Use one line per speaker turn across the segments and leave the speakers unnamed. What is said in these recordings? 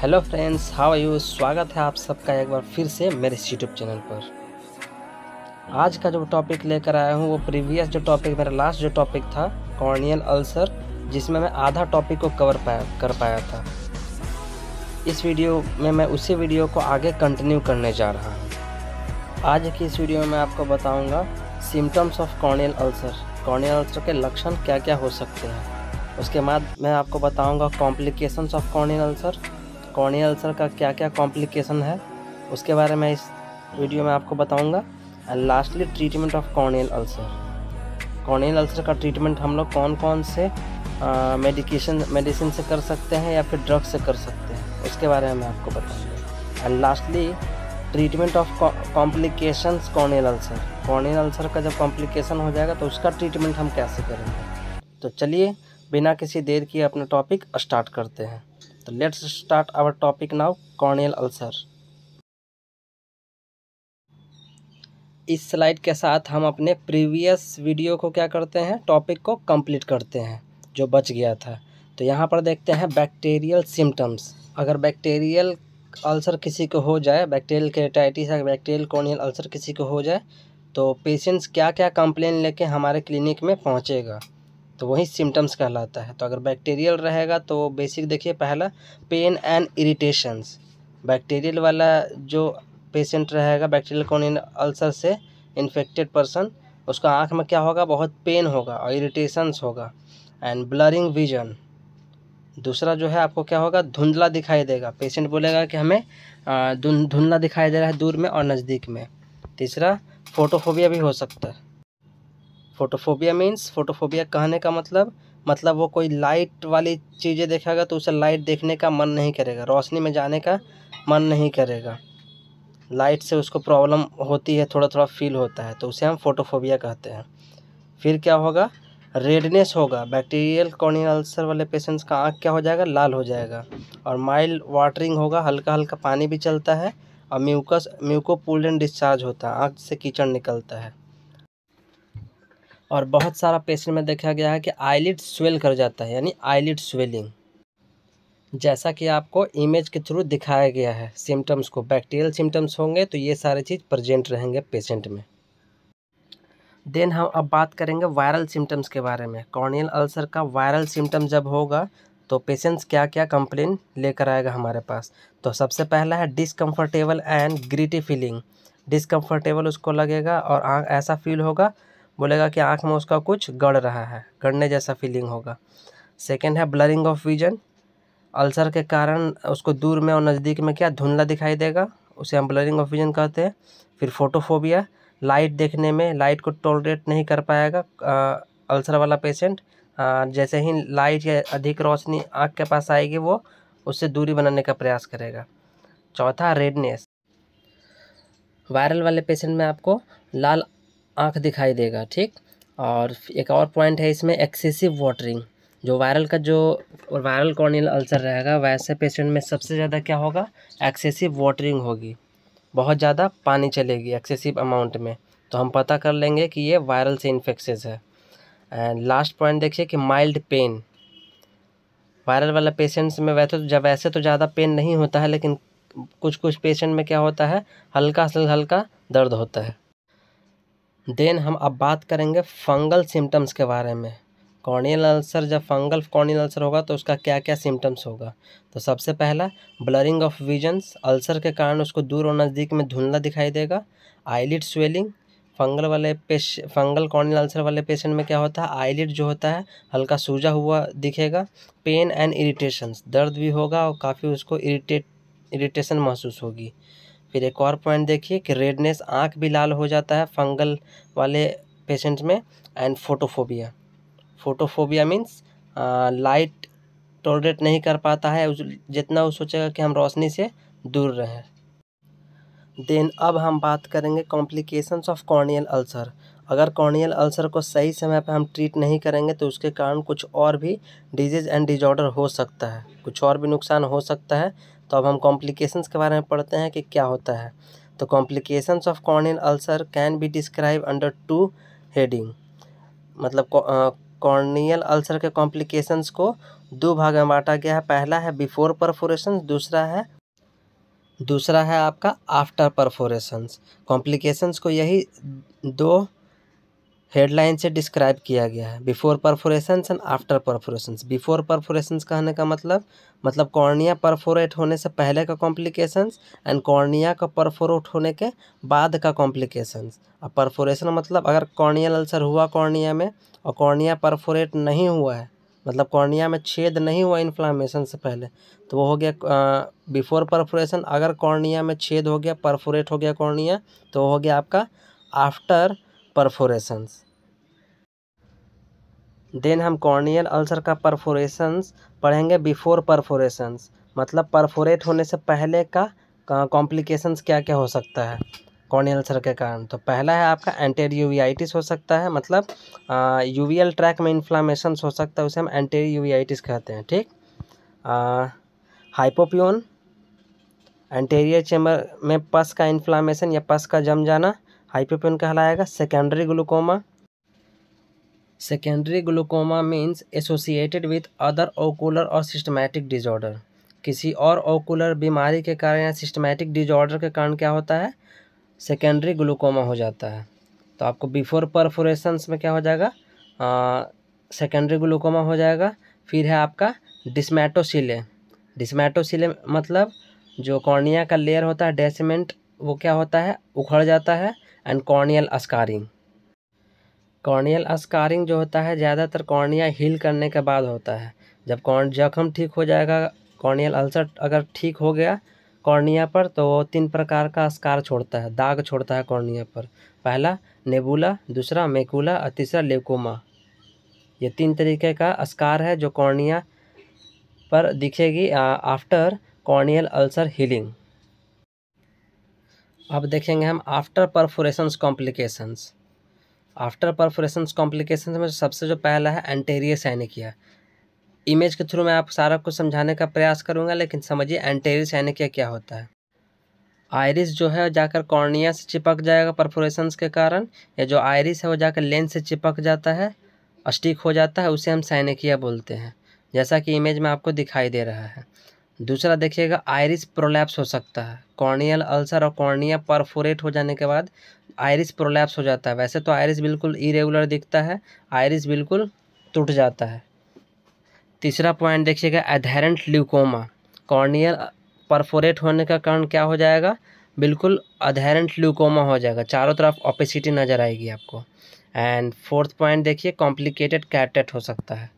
hello friends how are you स्वागत है आप सबका एक बार फिर से मेरे इस यूट्यूब चैनल पर आज का जो टॉपिक लेकर आया हूँ वो प्रीवियस जो टॉपिक मेरा लास्ट जो टॉपिक था कॉर्नियल अल्सर जिसमें मैं आधा टॉपिक को कवर पाया कर पाया था इस वीडियो में मैं उसी वीडियो को आगे कंटिन्यू करने जा रहा हूँ आज की इस वीडियो में मैं आपको बताऊँगा symptoms of corneal ulcer corneal ulcer के लक्षण क्या क्या हो सकते हैं उसके बाद मैं आपको बताऊंगा complications of corneal ulcer cornea ulcer का क्या क्या कॉम्प्लिकेशन है उसके बारे में इस वीडियो में आपको बताऊंगा and lastly treatment of corneal ulcer corneal ulcer का ट्रीटमेंट हम लोग कौन कौन से मेडिकेशन मेडिसिन से कर सकते हैं या फिर ड्रग्स से कर सकते हैं उसके बारे में मैं आपको बताऊँगा and lastly treatment of complications corneal ulcer corneal ulcer का जब कॉम्प्लिकेशन हो जाएगा तो उसका ट्रीटमेंट हम कैसे करेंगे तो चलिए बिना किसी देर के अपना टॉपिक स्टार्ट करते हैं तो let's start our topic now corneal ulcer इस स्लाइड के साथ हम अपने प्रीवियस वीडियो को क्या करते हैं टॉपिक को कंप्लीट करते हैं जो बच गया था तो यहाँ पर देखते हैं बैक्टीरियल सिम्टम्स अगर बैक्टीरियल अल्सर किसी को हो जाए बैक्टीरियल केटाइटिस अगर बैक्टीरियल कॉर्नियल अल्सर किसी को हो जाए तो पेशेंट्स क्या क्या कंप्लेन लेके हमारे क्लिनिक में पहुँचेगा तो वही सिम्टम्स कहलाता है तो अगर बैक्टीरियल रहेगा तो बेसिक देखिए पहला पेन एंड इरीटेशंस बैक्टीरियल वाला जो पेशेंट रहेगा बैक्टीरियल कौन अल्सर से इन्फेक्टेड पर्सन उसका आँख में क्या होगा बहुत पेन होगा और इरीटेशंस होगा एंड ब्लरिंग विजन दूसरा जो है आपको क्या होगा धुंधला दिखाई देगा पेशेंट बोलेगा कि हमें धुंधला दिखाई दे रहा है दूर में और नज़दीक में तीसरा फोटोफोबिया भी हो सकता है फोटोफोबिया मीन्स फोटोफोबिया कहने का मतलब मतलब वो कोई लाइट वाली चीज़ें देखेगा तो उसे लाइट देखने का मन नहीं करेगा रोशनी में जाने का मन नहीं करेगा लाइट से उसको प्रॉब्लम होती है थोड़ा थोड़ा फील होता है तो उसे हम फोटोफोबिया कहते हैं फिर क्या होगा रेडनेस होगा बैक्टीरियल कॉर्नियल अल्सर वाले पेशेंट्स का आँख क्या हो जाएगा लाल हो जाएगा और माइल्ड वाटरिंग होगा हल्का हल्का पानी भी चलता है और म्यूकस म्यूकोपूलन डिस्चार्ज होता है आँख से कीचड़ निकलता है और बहुत सारा पेशेंट में देखा गया है कि आईलिड स्वेल कर जाता है यानी आईलिड स्वेलिंग जैसा कि आपको इमेज के थ्रू दिखाया गया है सिम्टम्स को बैक्टीरियल सिम्टम्स होंगे तो ये सारे चीज़ प्रजेंट रहेंगे पेशेंट में देन हम अब बात करेंगे वायरल सिम्टम्स के बारे में कॉर्नियल अल्सर का वायरल सिम्टम जब होगा तो पेशेंट्स क्या क्या कंप्लेन लेकर आएगा हमारे पास तो सबसे पहला है discomfortable and gritty feeling discomfortable उसको लगेगा और ऐसा फील होगा बोलेगा कि आँख में उसका कुछ गड़ रहा है गड़ने जैसा फीलिंग होगा सेकेंड है ब्लरिंग ऑफ विजन अल्सर के कारण उसको दूर में और नज़दीक में क्या धुंधला दिखाई देगा उसे हम ब्लरिंग ऑफ विजन कहते हैं फिर फोटोफोबिया लाइट देखने में लाइट को टॉलरेट नहीं कर पाएगा आ, अल्सर वाला पेशेंट आ, जैसे ही लाइट या अधिक रोशनी आँख के पास आएगी वो उससे दूरी बनाने का प्रयास करेगा चौथा रेडनेस वायरल वाले पेशेंट में आपको लाल आँख दिखाई देगा ठीक और एक और पॉइंट है इसमें एक्सेसिव वाटरिंग जो वायरल का जो वायरल कॉर्नियल अल्सर रहेगा वैसे पेशेंट में सबसे ज़्यादा क्या होगा एक्सेसिव वाटरिंग होगी बहुत ज़्यादा पानी चलेगी एक्सेसिव अमाउंट में तो हम पता कर लेंगे कि ये वायरल से इन्फेक्सेस है एंड लास्ट पॉइंट देखिए कि माइल्ड पेन वायरल वाला पेशेंट्स में वैसे तो जब वैसे तो ज़्यादा पेन नहीं होता है लेकिन कुछ कुछ पेशेंट में क्या होता है हल्का से हल्का दर्द होता है देन हम अब बात करेंगे फंगल सिम्टम्स के बारे में कॉर्नियल अल्सर जब फंगल कॉर्नियल अल्सर होगा तो उसका क्या क्या सिम्टम्स होगा तो सबसे पहला ब्लरिंग ऑफ विजन्स अल्सर के कारण उसको दूर और नज़दीक में धुंधला दिखाई देगा आईलिड स्वेलिंग फंगल वाले पेश फंगल कॉर्नियल अल्सर वाले पेशेंट में क्या होता है आईलिड जो होता है हल्का सूजा हुआ दिखेगा पेन एंड इरीटेशन दर्द भी होगा और काफ़ी उसको इरीटेट इरीटेशन महसूस होगी फिर एक और पॉइंट देखिए कि रेडनेस आँख भी लाल हो जाता है फंगल वाले पेशेंट्स में and photophobia photophobia means light tolerate नहीं कर पाता है उस जितना वो सोचेगा कि हम रोशनी से दूर रहें देन अब हम बात करेंगे कॉम्प्लिकेशंस ऑफ कॉर्नियल अल्सर अगर कॉर्नियल अल्सर को सही समय पर हम ट्रीट नहीं करेंगे तो उसके कारण कुछ और भी डिजीज़ एंड डिजॉर्डर हो सकता है कुछ और भी नुकसान हो सकता है तो अब हम कॉम्प्लिकेशंस के बारे में पढ़ते हैं कि क्या होता है तो complications of corneal ulcer can be describe under two heading मतलब कॉर्नियल अल्सर के कॉम्प्लिकेशंस को दो भाग में बांटा गया है पहला है बिफोर परफोरेशन दूसरा है दूसरा है आपका आफ्टर परफोरेशंस कॉम्प्लिकेशंस को यही दो हेडलाइन से डिस्क्राइब किया गया है before perforation and after perforation before perforation कहने का मतलब मतलब कॉर्निया परफोरेट होने से पहले का कॉम्प्लिकेशंस एंड कॉर्निया का परफोरेट होने के बाद का कॉम्प्लिकेशंस अब परफोरेशन मतलब अगर कॉर्नियल अल्सर हुआ कॉर्निया में और कॉर्निया परफोरेट नहीं हुआ है मतलब कॉर्निया में छेद नहीं हुआ इन्फ्लामेशन से पहले तो वो हो गया बिफोर परफोरेशन अगर कॉर्निया में छेद हो गया परफोरेट हो गया कॉर्निया तो हो गया आपका आफ्टर परफोरेशंस देन हम कॉर्नियल अल्सर का परफोरेशंस पढ़ेंगे बिफोर परफोरेशंस मतलब परफोरेट होने से पहले का कॉम्प्लिकेशंस क्या क्या हो सकता है कॉर्नियल अल्सर के कारण तो पहला है आपका एंटेर यूवीआईटिस हो सकता है मतलब यूवीएल ट्रैक में इन्फ्लामेशन हो सकता है उसे हम एंटेर यूवीआईटिस कहते हैं ठीक हाइपोप्योन एंटेरियर चेम्बर में पस का इन्फ्लामेशन या पस का जम जाना हाइपोपेन कहलाएगा secondary glaucoma secondary glaucoma means associated with other ocular और सिस्टमैटिक डिजॉर्डर किसी और ओकुलर बीमारी के कारण या सिस्टमैटिक डिजॉर्डर के कारण क्या होता है सेकेंडरी ग्लूकोमा हो जाता है तो आपको बिफोर परफोरेशंस में क्या हो जाएगा सेकेंडरी ग्लूकोमा हो जाएगा फिर है आपका डिसमेटोसिले डिसमेटोसिले मतलब जो कॉर्निया का लेयर होता है डेसिमेंट वो क्या होता है उखड़ जाता है and corneal scarring corneal scarring जो होता है ज़्यादातर कॉर्निया हील करने के बाद होता है जब कॉर्न जख्म ठीक हो जाएगा कॉर्नियल अल्सर अगर ठीक हो गया कॉर्निया पर तो वो तीन प्रकार का स्कार छोड़ता है दाग छोड़ता है कॉर्निया पर पहला नेबुला दूसरा मेकुला और तीसरा लेकोमा ये तीन तरीके का स्कार है जो कॉर्निया पर दिखेगी आफ्टर कॉर्नियल अल्सर हीलिंग अब देखेंगे हम after perforations complications after perforations complications में सबसे जो पहला है एंटेरियर सैनिकिया इमेज के थ्रू मैं आप सारा कुछ समझाने का प्रयास करूँगा लेकिन समझिए एंटेरियर सैनिकिया क्या होता है आयरिस जो है जाकर कॉर्निया से चिपक जाएगा परफोरेशंस के कारण या जो आयरिस है वो जाकर लेंस से चिपक जाता है स्टिक हो जाता है उसे हम सैनिकिया बोलते हैं जैसा कि इमेज में आपको दिखाई दे रहा है दूसरा देखिएगा आयरिस प्रोलैप्स हो सकता है कॉर्नियल अल्सर और कॉर्निया परफोरेट हो जाने के बाद आयरिस प्रोलैप्स हो जाता है वैसे तो आयरिस बिल्कुल इरेगुलर दिखता है आयरिस बिल्कुल टूट जाता है तीसरा पॉइंट देखिएगा एधेरेंट ल्यूकोमा कॉर्नियल परफोरेट होने का कारण क्या हो जाएगा बिल्कुल अधेरेंट ल्यूकोमा हो जाएगा चारों तरफ ऑपेसिटी नज़र आएगी आपको एंड फोर्थ पॉइंट देखिए कॉम्प्लिकेटेड कैटेट हो सकता है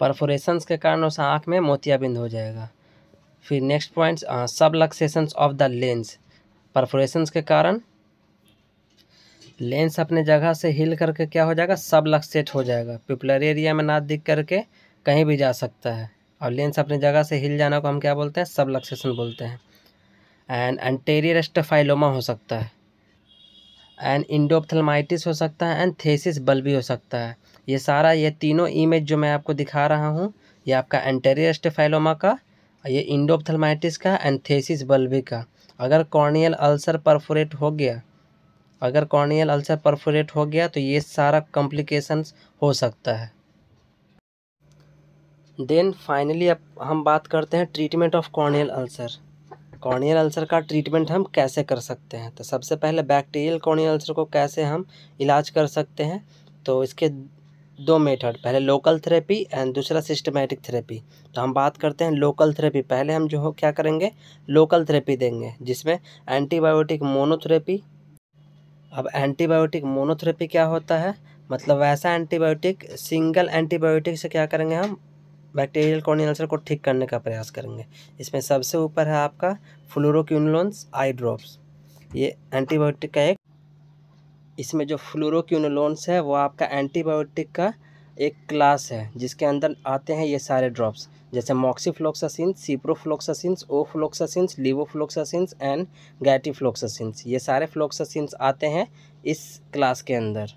परफोरेशंस के कारण उस आँख में मोतियाबिंद हो जाएगा फिर next point subluxations of the lens perforations के कारण लेंस अपने जगह से हिल करके क्या हो जाएगा सब लक्सेट हो जाएगा पिपलर एरिया में ना दिख करके कहीं भी जा सकता है और लेंस अपनी जगह से हिल जाना को हम क्या बोलते हैं सब लक्सेशन बोलते हैं एंड एंटेरियर स्टेफाइलोमा हो सकता है एंड इंडोपथलमाइटिस हो सकता है एंड थेसिस बल्बी हो सकता है ये सारा ये तीनों इमेज जो मैं आपको दिखा रहा हूँ ये आपका एंटेरियर स्टेफाइलोमा का ये इंडोपथलमाइटिस का एंथेसिस बल्बी का अगर कॉर्नियल अल्सर परफोरेट हो गया अगर कॉर्नियल अल्सर परफोरेट हो गया तो ये सारा कॉम्प्लिकेशंस हो सकता है देन फाइनली अब हम बात करते हैं treatment of corneal ulcer corneal ulcer का ट्रीटमेंट हम कैसे कर सकते हैं तो सबसे पहले बैक्टीरियल कॉर्नियल अल्सर को कैसे हम इलाज कर सकते हैं तो इसके दो मेथड पहले लोकल थेरेपी एंड दूसरा सिस्टमेटिक थेरेपी तो हम बात करते हैं लोकल थेरेपी पहले हम जो हो क्या करेंगे लोकल थेरेपी देंगे जिसमें एंटीबायोटिक मोनोथेरेपी अब एंटीबायोटिक मोनोथेरेपी क्या होता है मतलब वैसा एंटीबायोटिक सिंगल एंटीबायोटिक से क्या करेंगे हम बैक्टीरियल कॉर्नियल्सर को ठीक करने का प्रयास करेंगे इसमें सबसे ऊपर है आपका फ्लोरोक्यूनलोन्स आई ड्रॉप्स ये एंटीबायोटिक का एक इसमें जो फ्लोरोक्यूनोलोन्स है वो आपका एंटीबायोटिक का एक क्लास है जिसके अंदर आते हैं ये सारे ड्रॉप्स जैसे मॉक्सीफ्लोक्सासिन सीप्रोफ्लोक्सासिन्स ओफ्लोक्सासिन्स लिवोफ्लोक्सासिन्स एंड गैटीफ्लोक्सासिन्स ये सारे फ्लोक्सासिन्स आते हैं इस क्लास के अंदर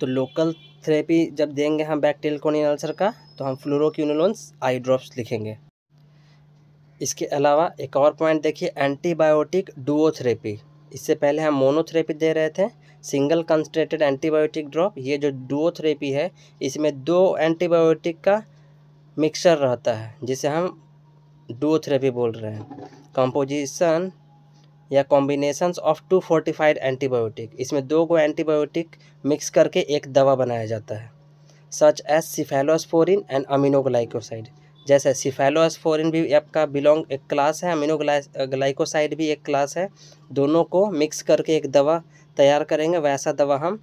तो लोकल थेरेपी जब देंगे हम बैक्टेरियल अल्सर का तो हम फ्लोरोक्यूनोलोन्स आई ड्रॉप्स लिखेंगे इसके अलावा एक और पॉइंट देखिए एंटीबायोटिक डुओथेरेपी इससे पहले हम मोनोथेरेपी दे रहे थे सिंगल कंसनट्रेटेड एंटीबायोटिक ड्रॉप ये जो डुओ थेरेपी है इसमें दो एंटीबायोटिक का मिक्सर रहता है जिसे हम डुओ थेरेपी बोल रहे हैं कंपोजिशन या combinations of two fortified antibiotic इसमें दो को एंटीबायोटिक मिक्स करके एक दवा बनाया जाता है such as cephalosporin and aminoglycoside जैसे सिफेलोसफोरिन भी आपका बिलोंग एक क्लास है अमीनोग्लाइकोसाइड भी एक क्लास है दोनों को मिक्स करके एक दवा तैयार करेंगे वैसा दवा हम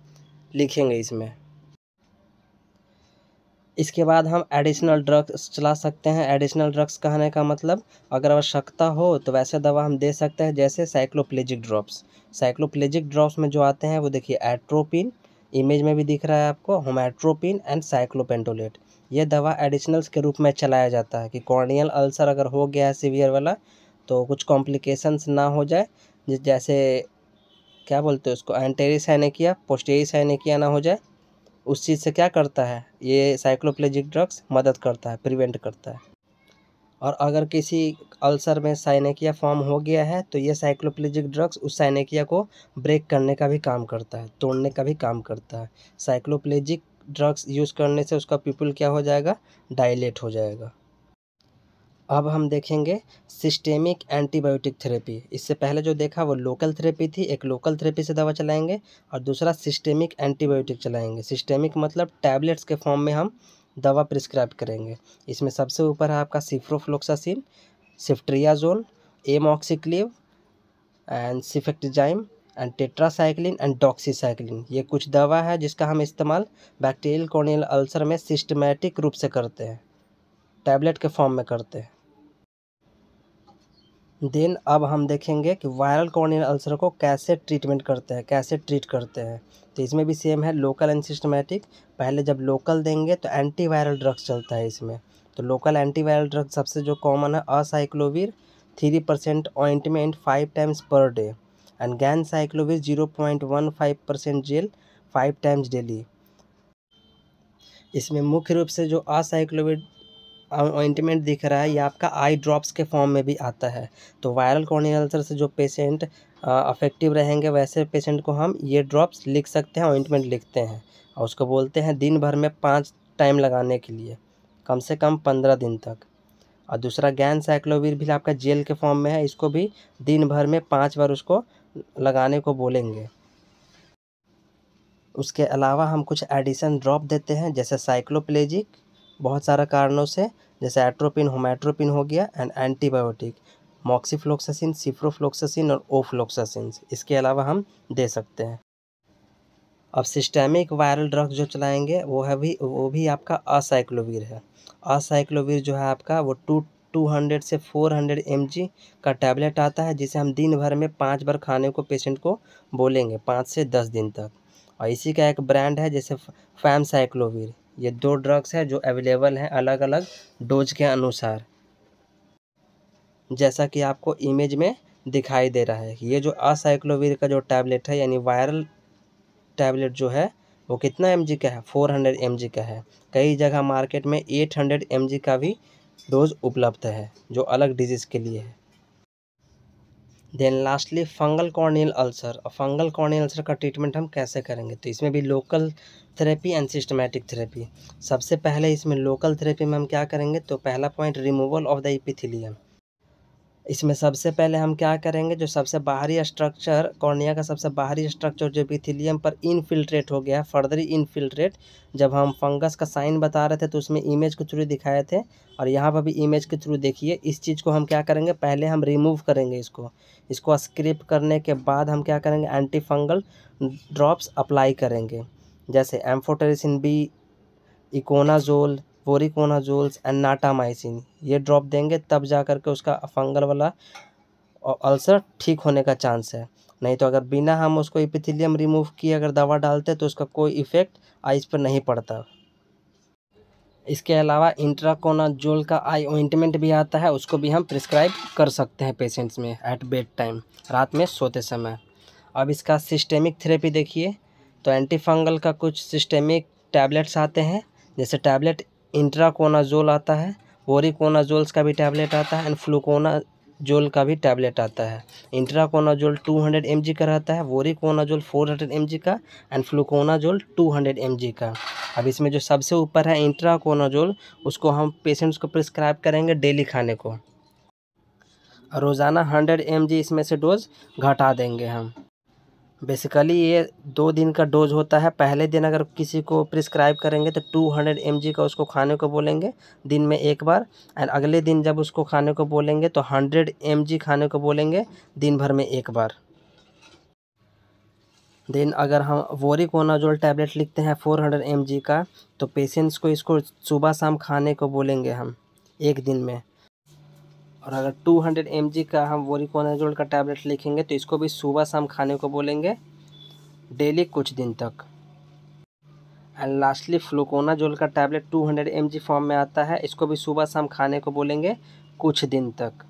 लिखेंगे इसमें इसके बाद हम एडिशनल ड्रग्स चला सकते हैं एडिशनल ड्रग्स कहने का मतलब अगर आवश्यकता हो तो वैसे दवा हम दे सकते हैं जैसे साइक्लोप्लेजिक ड्रॉप्स साइक्लोप्लेजिक ड्रॉप्स में जो आते हैं वो देखिए एट्रोपिन इमेज में भी दिख रहा है आपको होमेट्रोपिन एंड साइक्लोपेंटोलेट ये दवा एडिशनल्स के रूप में चलाया जाता है कि कॉर्नियल अल्सर अगर हो गया है सीवियर वाला तो कुछ कॉम्प्लिकेशंस ना हो जाए जैसे क्या बोलते हैं उसको एंटेरी साइनेकिया पोस्टेरी साइनेकिया ना हो जाए उस चीज़ से क्या करता है ये साइक्लोप्लेजिक ड्रग्स मदद करता है प्रिवेंट करता है और अगर किसी अल्सर में साइनेकिया फॉर्म हो गया है तो ये साइक्लोप्लेजिक ड्रग्स उस साइनेकिया को ब्रेक करने का भी काम करता है तोड़ने का भी काम करता है साइक्लोप्लेजिक ड्रग्स यूज़ करने से उसका पीपल क्या हो जाएगा डायलेट हो जाएगा अब हम देखेंगे सिस्टेमिक एंटीबायोटिक थेरेपी इससे पहले जो देखा वो लोकल थेरेपी थी एक लोकल थेरेपी से दवा चलाएंगे और दूसरा सिस्टेमिक एंटीबायोटिक चलाएंगे सिस्टेमिक मतलब टैबलेट्स के फॉर्म में हम दवा प्रिस्क्राइब करेंगे इसमें सबसे ऊपर है आपका ciprofloxacin ceftriaxone amoxiclav and ceftazidime and tetracycline and doxycycline ये कुछ दवा है जिसका हम इस्तेमाल बैक्टीरियल कॉर्नियल अल्सर में सिस्टमेटिक रूप से करते हैं टैबलेट के फॉर्म में करते हैं देन अब हम देखेंगे कि वायरल कॉर्नियल अल्सर को कैसे ट्रीटमेंट करते हैं कैसे ट्रीट करते हैं तो इसमें भी सेम है लोकल एंड सिस्टमेटिक पहले जब लोकल देंगे तो एंटीवायरल ड्रग्स चलता है इसमें तो लोकल एंटीवायरल ड्रग सबसे जो कॉमन है acyclovir three percent ointment five times per day and ganciclovir zero point one five percent gel five times daily इसमें मुख्य रूप से जो असाइक्लोविर ऑइंटमेंट दिख रहा है या आपका आई ड्रॉप्स के फॉर्म में भी आता है तो वायरल कोर्नियल अल्सर से जो पेशेंट अफेक्टिव रहेंगे वैसे पेशेंट को हम ये ड्रॉप्स लिख सकते हैं ऑइंटमेंट लिखते हैं और उसको बोलते हैं दिन भर में पाँच टाइम लगाने के लिए कम से कम पंद्रह दिन तक और दूसरा गैन साइक्लोविर भी आपका जेल के फॉर्म में है इसको भी दिन भर में पाँच बार उसको लगाने को बोलेंगे उसके अलावा हम कुछ एडिशन ड्रॉप देते हैं जैसे साइक्लोप्लेजिक बहुत सारा कारणों से जैसे एट्रोपिन होमेट्रोपिन हो गया एंड एंटीबायोटिक मॉक्सीफ्लोक्सासिन सिफ्रोफ्लोक्सासिन और ओफ्लोक्सासिन इसके अलावा हम दे सकते हैं अब सिस्टेमिक वायरल ड्रग जो चलाएंगे वो है भी वो भी आपका असाइक्लोवीर है असाइक्लोवीर जो है आपका वो टू टू हंड्रेड से फोर हंड्रेड एम जी का टैबलेट आता है जिसे हम दिन भर में पाँच बार खाने को पेशेंट को बोलेंगे पाँच से दस दिन तक और इसी का एक ब्रांड है जैसे फैम साइक्लोवीर ये दो ड्रग्स हैं जो अवेलेबल हैं अलग अलग डोज के अनुसार जैसा कि आपको इमेज में दिखाई दे रहा है ये जो असाइक्लोविर का जो टैबलेट है यानी वायरल टैबलेट जो है वो कितना एम का है फोर हंड्रेड एम का है कई जगह मार्केट में एट हंड्रेड एम का भी डोज उपलब्ध है जो अलग डिजीज़ के लिए है then lastly fungal corneal ulcer और फंगल कॉर्नियल अल्सर का ट्रीटमेंट हम कैसे करेंगे तो इसमें भी local therapy and systematic therapy सबसे पहले इसमें लोकल थेरेपी में हम क्या करेंगे तो पहला point removal of the epithelium इसमें सबसे पहले हम क्या करेंगे जो सबसे बाहरी स्ट्रक्चर कॉर्निया का सबसे बाहरी स्ट्रक्चर जो बिथिलियम पर इनफिल्ट्रेट हो गया फर्दरी इनफिल्ट्रेट जब हम फंगस का साइन बता रहे थे तो उसमें इमेज के थ्रू दिखाए थे और यहाँ पर भी इमेज के थ्रू देखिए इस चीज़ को हम क्या करेंगे पहले हम रिमूव करेंगे इसको इसको स्क्रिप करने के बाद हम क्या करेंगे एंटी फंगल ड्रॉप्स अप्लाई करेंगे जैसे amphotericin B econazole voriconazoles and natamycin ये ड्रॉप देंगे तब जा कर के उसका फंगल वाला अल्सर ठीक होने का चांस है नहीं तो अगर बिना हम उसको इपिथिलियम रिमूव किए अगर दवा डालते तो उसका कोई इफ़ेक्ट आइज पर नहीं पड़ता इसके अलावा इंट्राकोनाजोल का आई ऑइंटमेंट भी आता है उसको भी हम प्रिस्क्राइब कर सकते हैं पेशेंट्स में एट बेड टाइम रात में सोते समय अब इसका सिस्टेमिक थेरेपी देखिए तो एंटीफंगल का कुछ सिस्टेमिक टैबलेट्स आते हैं जैसे टैबलेट इंट्राकोनाजोल आता है वोरिकोनाजोल्स का भी टैबलेट आता है एंड फ्लूकोनाजोल का भी टैबलेट आता है इंट्राकोनाजोल 200 जी का रहता है वोरिकोनाजोल 400 जी का एंड फ्लूकोनाजोल 200 जी का अब इसमें जो सबसे ऊपर है इंट्राकोनाजोल उसको हम पेशेंट्स को प्रिस्क्राइब करेंगे डेली खाने को रोज़ाना हंड्रेड एम इसमें से डोज घटा देंगे हम बेसिकली ये दो दिन का डोज होता है पहले दिन अगर किसी को प्रिस्क्राइब करेंगे तो 200 हंड्रेड का उसको खाने को बोलेंगे दिन में एक बार एंड अगले दिन जब उसको खाने को बोलेंगे तो 100 एम खाने को बोलेंगे दिन भर में एक बार देन अगर हम वोरिकोनाजोल टैबलेट लिखते हैं 400 हंड्रेड का तो पेशेंट्स को इसको सुबह शाम खाने को बोलेंगे हम एक दिन में और अगर 200 हंड्रेड का हम वोरिकोनाजोल का टैबलेट लिखेंगे तो इसको भी सुबह शाम खाने को बोलेंगे डेली कुछ दिन तक एंड लास्टली फ्लूकोनाजोल का टैबलेट 200 हंड्रेड फॉर्म में आता है इसको भी सुबह शाम खाने को बोलेंगे कुछ दिन तक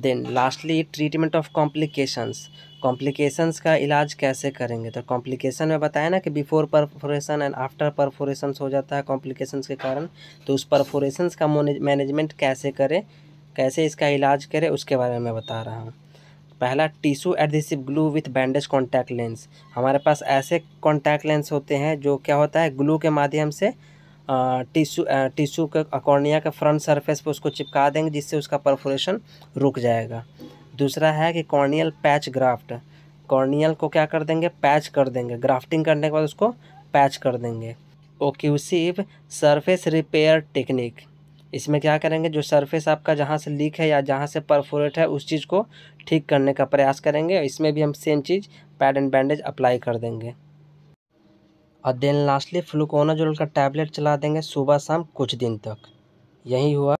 then lastly treatment of complications complications का इलाज कैसे करेंगे तो कॉम्प्लिकेशन में बताया ना कि before perforation and after perforation हो जाता है कॉम्प्लिकेशंस के कारण तो उस परफोरेशंस का मैनेजमेंट कैसे करें कैसे इसका इलाज करें उसके बारे में बता रहा हूँ पहला tissue adhesive glue with bandage contact lens हमारे पास ऐसे कॉन्टैक्ट लेंस होते हैं जो क्या होता है ग्लू के माध्यम से टिश्यू टिश्यू के कॉर्निया के फ्रंट सरफेस पर उसको चिपका देंगे जिससे उसका परफोरेशन रुक जाएगा दूसरा है कि कॉर्नियल पैच ग्राफ्ट कॉर्नियल को क्या कर देंगे पैच कर देंगे ग्राफ्टिंग करने के बाद उसको पैच कर देंगे ओक्यूसिव सरफेस रिपेयर टेक्निक इसमें क्या करेंगे जो सरफेस आपका जहाँ से लीक है या जहाँ से परफोरेट है उस चीज़ को ठीक करने का प्रयास करेंगे इसमें भी हम सेम चीज़ पैड एंड बैंडेज अप्लाई कर देंगे और देन लास्टली फ्लूकोनाजोल का टैबलेट चला देंगे सुबह शाम कुछ दिन तक यही हुआ